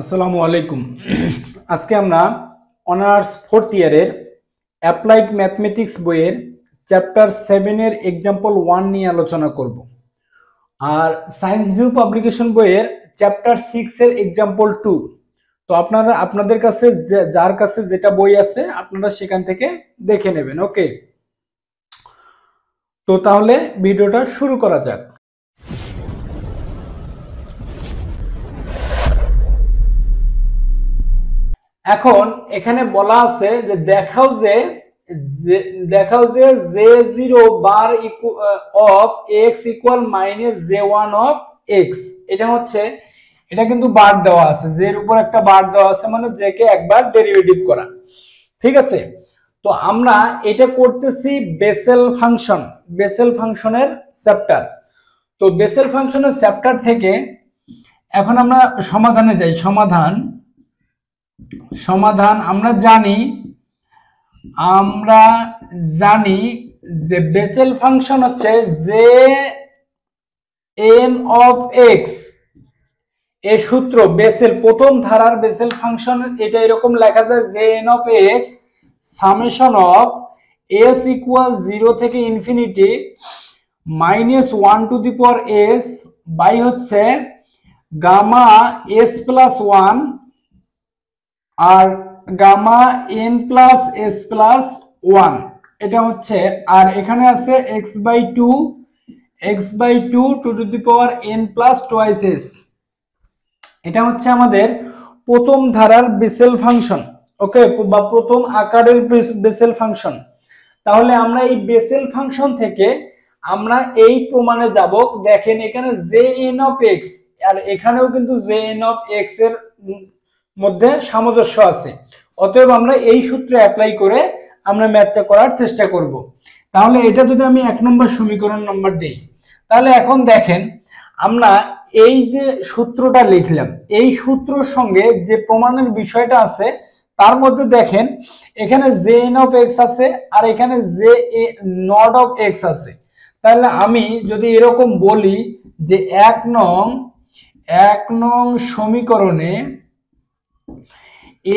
আসসালামু আলাইকুম আজকে আমরা অনার্স ফোর্থ ইয়ারের অ্যাপ্লাইড ম্যাথমেটিক্স বইয়ের চ্যাপ্টার সেভেনের এক্সাম্পল ওয়ান নিয়ে আলোচনা করব আর সায়েন্স ভিউ পাবলিকেশন বইয়ের চ্যাপ্টার সিক্সের এক্সাম্পল টু তো আপনারা আপনাদের কাছে যার কাছে যেটা বই আছে আপনারা সেখান থেকে দেখে নেবেন ওকে তো তাহলে ভিডিওটা শুরু করা যাক এখন এখানে বলা আছে যে দেখাও যে দেখাও যে J zero bar of x equal minus J one of x এটা হচ্ছে এটা কিন্তু বার দেওয়া আছে জের উপর একটা বার দেওয়া আছে মানে জে কে একবার ডেরিভেটিভ করা ঠিক আছে তো আমরা এটা করতেছি বেসেল ফাংশন বেসেল ফাংশনের চ্যাপ্টার তো বেসেল ফাংশনের চ্যাপ্টার থেকে এখন আমরা সমাধানে যাই সমাধান সমাধান আমরা জানি আমরা জানি যে বেসেল ফাংশন হচ্ছে যে এন অফ এক্স এ সূত্র বেসেল প্রথম ধারার বেসেল ফাংশন এটা এরকম লেখা যায় যে n of x summation of s equal zero থেকে infinity minus one to the power s by হচ্ছে গামা এস প্লাস ওয়ান আর gamma n plus s plus one এটা হচ্ছে আর এখানে আছে x by two x by two two to the power n plus twice s এটা হচ্ছে আমাদের প্রথম ধারার বেসেল ফাংশন ওকে বা প্রথম আকারের বেসেল ফাংশন তাহলে আমরা এই বেসেল ফাংশন থেকে আমরা এই প্রমাণে যাব দেখেন এখানে জে এন অফ এক্স আর এখানেও কিন্তু জে এন অফ এক্স এর মধ্যে সামঞ্জস্য আছে অতএব আমরা এই সূত্রে অ্যাপ্লাই করে আমরা ম্যাথটা করার চেষ্টা করব। তাহলে এটা যদি আমি এক নম্বর সমীকরণ নম্বর দিই তাহলে এখন দেখেন আমরা এই যে সূত্রটা লিখলাম এই সূত্রর সঙ্গে যে প্রমাণের বিষয়টা আছে তার মধ্যে দেখেন এখানে জে এন অফ এক্স আছে আর এখানে j a naught of x আছে তাহলে আমি যদি এরকম বলি যে এক নং এক নং সমীকরণে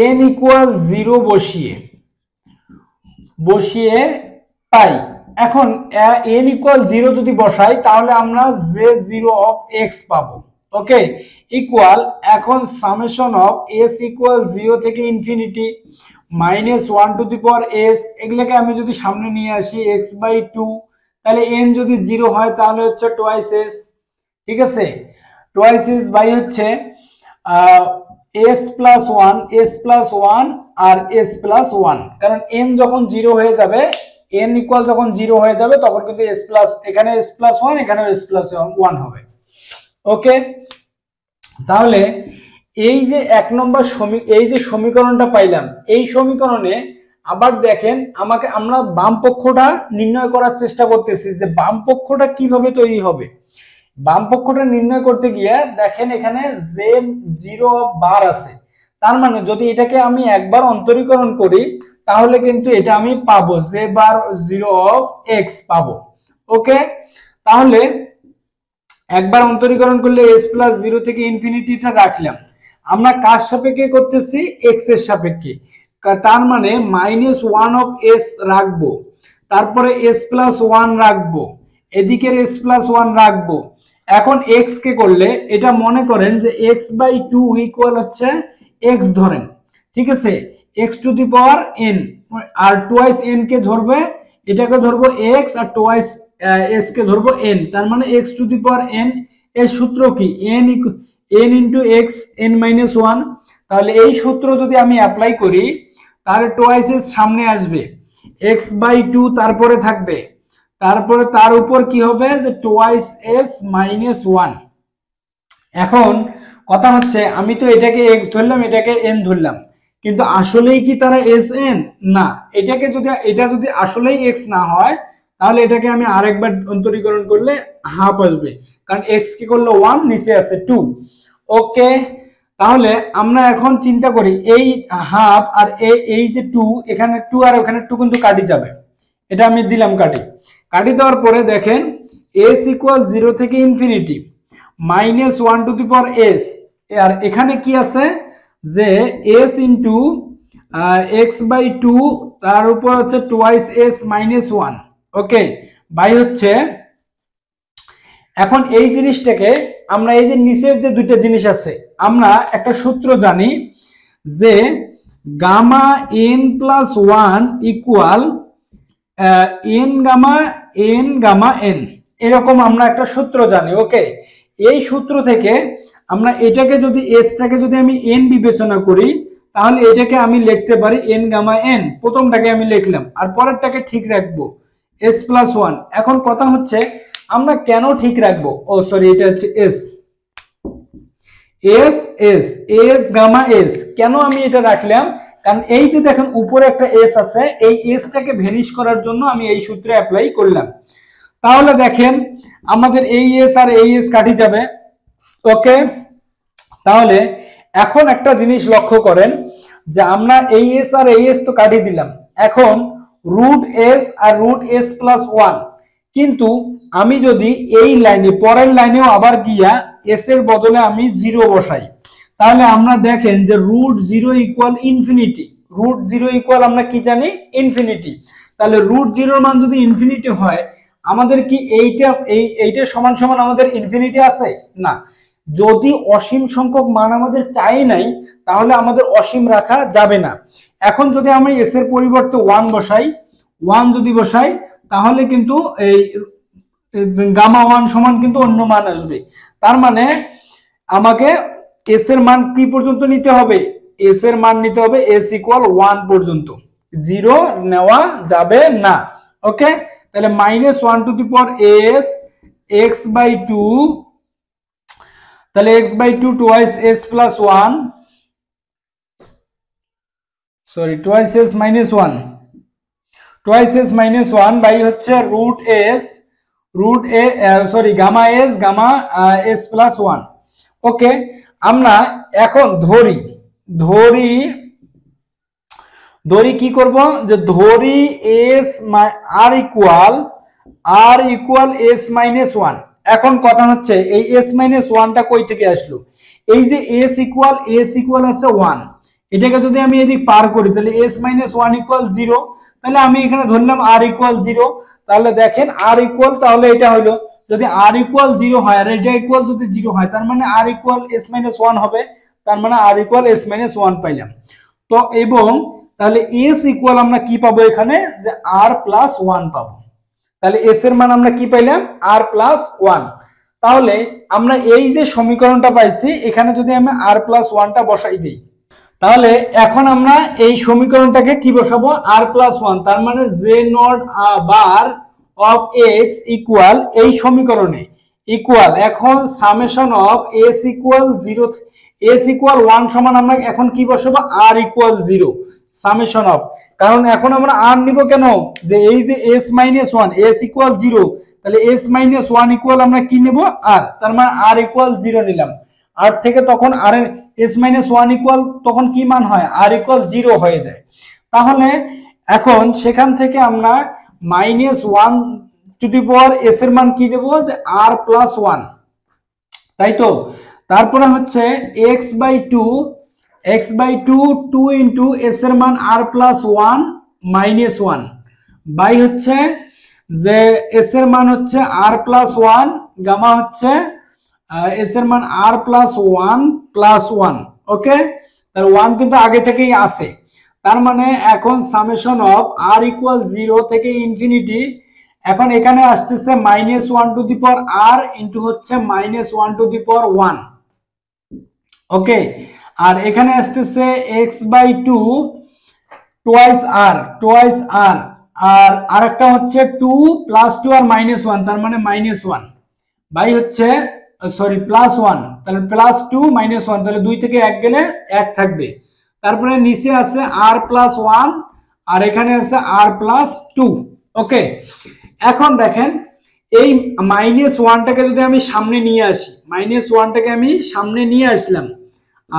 এন ইকুয়াল জিরো বসিয়ে বসিয়ে পাই এখন এন ইকুয়াল জিরো যদি বসাই তাহলে আমরা জে জিরো অফ এক্স পাবো ওকে ইকুয়াল এখন summation of s equal zero থেকে infinity minus one to the power s এগুলোকে আমি যদি সামনে নিয়ে আসি এক্স বাই টু তাহলে এন যদি জিরো হয় তাহলে হচ্ছে টোয়াইস এস ঠিক আছে টোয়াইস এস বাই হচ্ছে s plus one s plus one আর এস প্লাস ওয়ান কারণ এন যখন জিরো হয়ে যাবে এন ইকুয়াল যখন জিরো হয়ে যাবে তখন কিন্তু এস প্লাস এখানে এস প্লাস ওয়ান এখানে এস প্লাস ওয়ান হবে ওকে তাহলে এই যে এক নম্বর এই যে সমীকরণটা পাইলাম এই সমীকরণে আবার দেখেন আমাকে আমরা বাম পক্ষটা নির্ণয় করার চেষ্টা করতেছি যে বাম পক্ষটা কিভাবে তৈরি হবে বামপক্ষটা নির্ণয় করতে গিয়ে দেখেন এখানে জে জিরো বার আছে তার মানে যদি এটাকে আমি একবার অন্তরীকরণ করি তাহলে কিন্তু এটা আমি পাবো j bar zero of x পাবো ওকে তাহলে একবার অন্তরীকরণ করলে এস প্লাস জিরো থেকে ইনফিনিটিটা রাখলাম আমরা কার সাপেক্ষে করতেছি এক্স এর সাপেক্ষে তার মানে মাইনাস ওয়ান অফ এস রাখবো তারপরে এস প্লাস ওয়ান রাখবো এদিকের এস প্লাস ওয়ান রাখবো এখন এক্স কে করলে এটা মনে করেন যে এক্স বাই টু ইকুয়াল হচ্ছে এক্স ধরেন ঠিক আছে x to the power n আর টুয়াইস এন কে ধরবে এটাকে ধরবো এক্স আর টুয়াইস এস কে ধরবো এন তার মানে x to the power n এর সূত্র কি n n into x n minus one তাহলে এই সূত্র যদি আমি অ্যাপ্লাই করি তাহলে টোয়াইস এর সামনে আসবে এক্স বাই টু তারপরে থাকবে তারপরে তার উপর কি হবে যে টোয়াইস এস মাইনাস ওয়ান এখন কথা হচ্ছে আমি তো এটাকে এক্স ধরলাম এটাকে এন ধরলাম কিন্তু আসলেই কি তারা এস এন না এটাকে যদি এটা যদি আসলেই এক্স না হয় তাহলে এটাকে আমি আরেকবার অন্তরীকরণ করলে হাফ আসবে কারণ এক্স কি করলো ওয়ান নিচে আছে টু ওকে তাহলে আমরা এখন চিন্তা করি এই হাফ আর এই যে টু এখানে টু আর ওখানে টু কিন্তু কাটি যাবে এটা আমি দিলাম কাটি কাটি দেওয়ার পরে দেখেন এস ইকুয়াল জিরো থেকে infinity minus one to the power s আর এখানে কি আছে যে s into x by two তার উপর হচ্ছে twice s minus one okay by হচ্ছে এখন এই জিনিসটাকে আমরা এই যে নিচের যে দুইটা জিনিস আছে আমরা একটা সূত্র জানি যে gamma n plus one equal n gamma n gamma n এরকম আমরা একটা সূত্র জানি ওকে এই সূত্র থেকে আমরা এটাকে যদি এসটাকে যদি আমি এন বিবেচনা করি তাহলে এটাকে আমি লিখতে পারি এন গামা এন প্রথমটাকে আমি লিখলাম আর পরেরটাকে ঠিক রাখবো এস প্লাস ওয়ান এখন কথা হচ্ছে আমরা কেন ঠিক রাখবো ও সরি এটা হচ্ছে s s s s gamma s কেন আমি এটা রাখলাম কারণ এই যে দেখেন উপরে একটা এস আছে এই এসটাকে ভেনিশ করার জন্য আমি এই সূত্রে অ্যাপ্লাই করলাম তাহলে দেখেন আমাদের এই এস আর এই এস কাটি যাবে ওকে তাহলে এখন একটা জিনিস লক্ষ্য করেন যে আমরা এই এস আর এই এস তো কাটি দিলাম এখন রুট এস আর রুট এস প্লাস ওয়ান কিন্তু আমি যদি এই লাইনে পরের লাইনেও আবার গিয়া এস এর বদলে আমি জিরো বসাই তাহলে আমরা দেখেন যে root zero equal infinity root zero equal আমরা কি জানি ইনফিনিটি তাহলে রুট জিরোর মান যদি ইনফিনিটি হয় আমাদের কি এইটা এই এইটা সমান সমান আমাদের ইনফিনিটি আছে না যদি অসীম সংখ্যক মান আমাদের চাই নাই তাহলে আমাদের অসীম রাখা যাবে না এখন যদি আমি এস এর পরিবর্তে ওয়ান বসাই ওয়ান যদি বসাই তাহলে কিন্তু এই গামা ওয়ান সমান কিন্তু অন্য মান আসবে তার মানে আমাকে এস এর মান কি পর্যন্ত নিতে হবে এস এর মান নিতে হবে এস ইকুয়াল ওয়ান পর্যন্ত জিরো নেওয়া যাবে না ওকে তাহলে minus one to the power s x by two তাহলে x by two twice s plus one sorry twice s minus one twice s minus one by হচ্ছে root s root a sorry gamma s gamma s plus one okay আমরা এখন ধরি ধরি ধরি কি করব যে ধরি s r equal r equal s minus one এখন কথা হচ্ছে এই এস মাইনাস ওয়ানটা কই থেকে আসলো এই যে এস ইকুয়াল এস ইকুয়াল আছে ওয়ান এটাকে যদি আমি এদিক পার করি তাহলে s minus one equal zero তাহলে আমি এখানে ধরলাম আর ইকুয়াল জিরো তাহলে দেখেন আর ইকুয়াল তাহলে এটা হলো যদি আর ইকুয়াল জিরো হয় আর এটা ইকুয়াল যদি জিরো হয় তার মানে r equal s minus one হবে তার মানে r equal s minus one পাইলাম তো এবং তাহলে এস ইকুয়াল আমরা কি পাবো এখানে যে আর প্লাস ওয়ান পাবো তাহলে এস এর মান আমরা কি পাইলাম আর প্লাস ওয়ান তাহলে আমরা এই যে সমীকরণটা পাইছি এখানে যদি আমি আর প্লাস ওয়ানটা বসাই দিই তাহলে এখন আমরা এই সমীকরণটাকে কি বসাবো আর প্লাস ওয়ান তার মানে j naught bar of x equal এই সমীকরণে ইকুয়াল এখন summation of s equal zero s equal one সমান আমরা এখন কি বা r equal zero summation of কারণ এখন আমরা আর নিব কেন যে এই যে s minus one s equal zero তাহলে এস মাইনাস ওয়ান ইকুয়াল আমরা কি নেব আর তার মানে আর ইকুয়াল জিরো নিলাম আর থেকে তখন আর এর এস মাইনাস ওয়ান ইকুয়াল তখন কি মান হয় আর ইকুয়াল জিরো হয়ে যায় তাহলে এখন সেখান থেকে আমরা minus one to the power s এর মান কি দেবো যে আর প্লাস ওয়ান তাই তো তারপরে হচ্ছে x by two x by two two into s এর মান r plus one minus one by হচ্ছে যে এস এর মান হচ্ছে আর প্লাস ওয়ান গামা হচ্ছে এস এর মান r plus one plus one okay তার ওয়ান কিন্তু আগে থেকেই আসে তার মানে এখন summation of r equal zero থেকে ইনফিনিটি এখন এখানে আসতেছে minus one to the power r into হচ্ছে minus one to the power one okay আর এখানে আসতেছে x by two twice r twice r আর আরেকটা হচ্ছে two plus two r minus one তার মানে মাইনাস ওয়ান বাই হচ্ছে সরি প্লাস ওয়ান তাহলে প্লাস টু মাইনাস ওয়ান তাহলে দুই থেকে এক গেলে এক থাকবে তারপরে নিচে আছে আর প্লাস ওয়ান আর এখানে আছে আর প্লাস টু ওকে এখন দেখেন এই মাইনাস ওয়ানটাকে যদি আমি সামনে নিয়ে আসি মাইনাস ওয়ানটাকে আমি সামনে নিয়ে আসলাম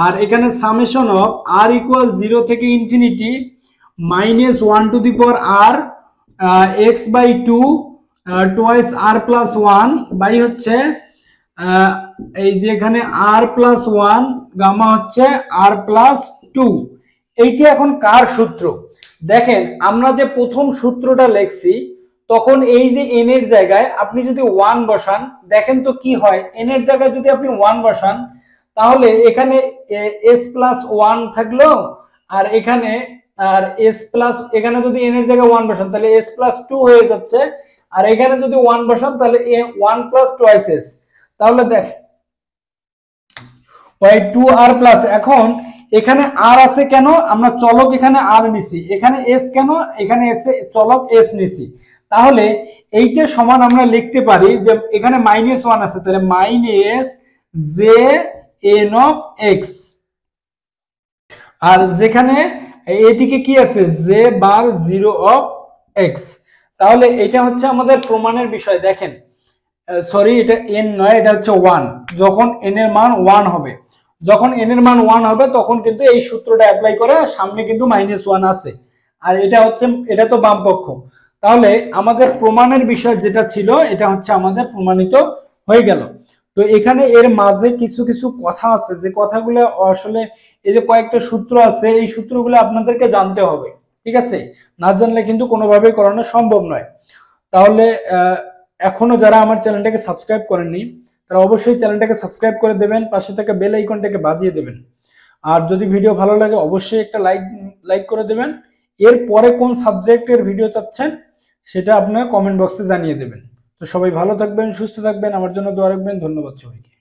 আর এখানে summation of r equal zero থেকে infinity minus one to the power r x by two twice r plus one by হচ্ছে এই যে এখানে আর প্লাস ওয়ান গামা হচ্ছে আর প্লাস টু এইটি এখন কার সূত্র দেখেন আমরা যে প্রথম সূত্রটা লেখছি তখন এই যে এন এর জায়গায় আপনি যদি ওয়ান বসান দেখেন তো কি হয় এন এর জায়গায় যদি আপনি ওয়ান বসান তাহলে এখানে এস প্লাস ওয়ান থাকলো আর এখানে আর এস প্লাস এখানে যদি এন এর জায়গায় ওয়ান বসান তাহলে এস প্লাস টু হয়ে যাচ্ছে আর এখানে যদি ওয়ান বসান তাহলে a one plus twice s তাহলে দেখ টু আর প্লাস এখন এখানে আর আছে কেন আমরা চলক এখানে আর নিছি এখানে এস কেন এখানে এসে চলক এস নিছি তাহলে এইটা সমান আমরা লিখতে পারি যে এখানে মাইনাস ওয়ান আছে তাহলে minus j n of x আর যেখানে এদিকে কি আছে j bar zero of x তাহলে এটা হচ্ছে আমাদের প্রমাণের বিষয় দেখেন সরি এটা এন নয় এটা হচ্ছে ওয়ান যখন এন এর মান ওয়ান হবে যখন এন এর মান ওয়ান হবে তখন কিন্তু এই সূত্রটা অ্যাপ্লাই করে সামনে কিন্তু মাইনাস ওয়ান আছে আর এটা হচ্ছে এটা তো বামপক্ষ তাহলে আমাদের প্রমাণের বিষয় যেটা ছিল এটা হচ্ছে আমাদের প্রমাণিত হয়ে গেল তো এখানে এর মাঝে কিছু কিছু কথা আছে যে কথাগুলো আসলে এই যে কয়েকটা সূত্র আছে এই সূত্রগুলো আপনাদেরকে জানতে হবে ঠিক আছে না জানলে কিন্তু কোনোভাবেই করানো সম্ভব নয় তাহলে এখনো যারা আমার চ্যানেলটাকে সাবস্ক্রাইব করেননি তারা অবশ্যই চ্যানেলটাকে সাবস্ক্রাইব করে দেবেন পাশে থাকা বেল আইকনটাকে বাজিয়ে দেবেন আর যদি ভিডিও ভালো লাগে অবশ্যই একটা লাইক লাইক করে দেবেন এর পরে কোন সাবজেক্টের ভিডিও চাচ্ছেন সেটা আপনারা কমেন্ট বক্সে জানিয়ে দেবেন তো সবাই ভালো থাকবেন সুস্থ থাকবেন আমার জন্য দোয়া রাখবেন ধন্যবাদ সবাইকে